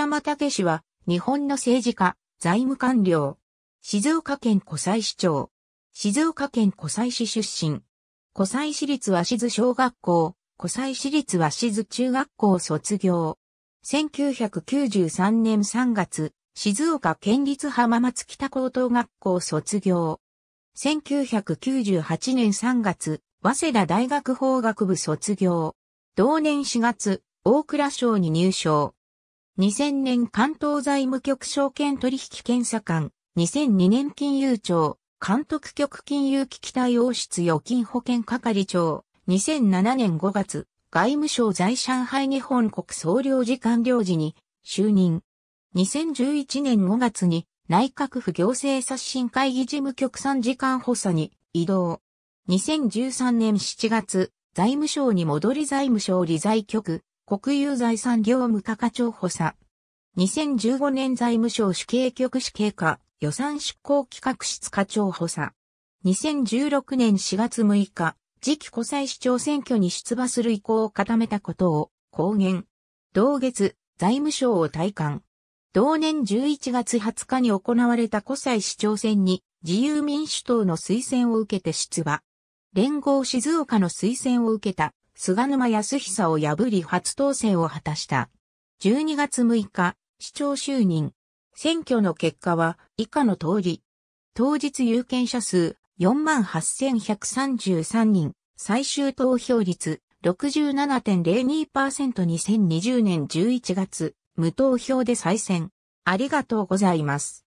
玉武氏は、日本の政治家、財務官僚。静岡県湖西市長。静岡県湖西市出身。湖西市立鷲津小学校、湖西市立鷲津中学校卒業。1993年3月、静岡県立浜松北高等学校卒業。1998年3月、早稲田大学法学部卒業。同年4月、大蔵省に入省。2000年関東財務局証券取引検査官、2002年金融庁、監督局金融危機対応室預金保険係長、2007年5月、外務省在上海日本国総領事官領事に就任。2011年5月に内閣府行政刷新会議事務局参事官補佐に移動。2013年7月、財務省に戻り財務省理財局、国有財産業務課課長補佐。2015年財務省主計局主計課予算執行企画室課長補佐。2016年4月6日、次期湖西市長選挙に出馬する意向を固めたことを公言。同月、財務省を退官。同年11月20日に行われた湖西市長選に自由民主党の推薦を受けて出馬。連合静岡の推薦を受けた菅沼康久を破り初当選を果たした。12月6日、市長就任。選挙の結果は以下の通り。当日有権者数48,133人、最終投票率 67.02%2020 年11月、無投票で再選。ありがとうございます。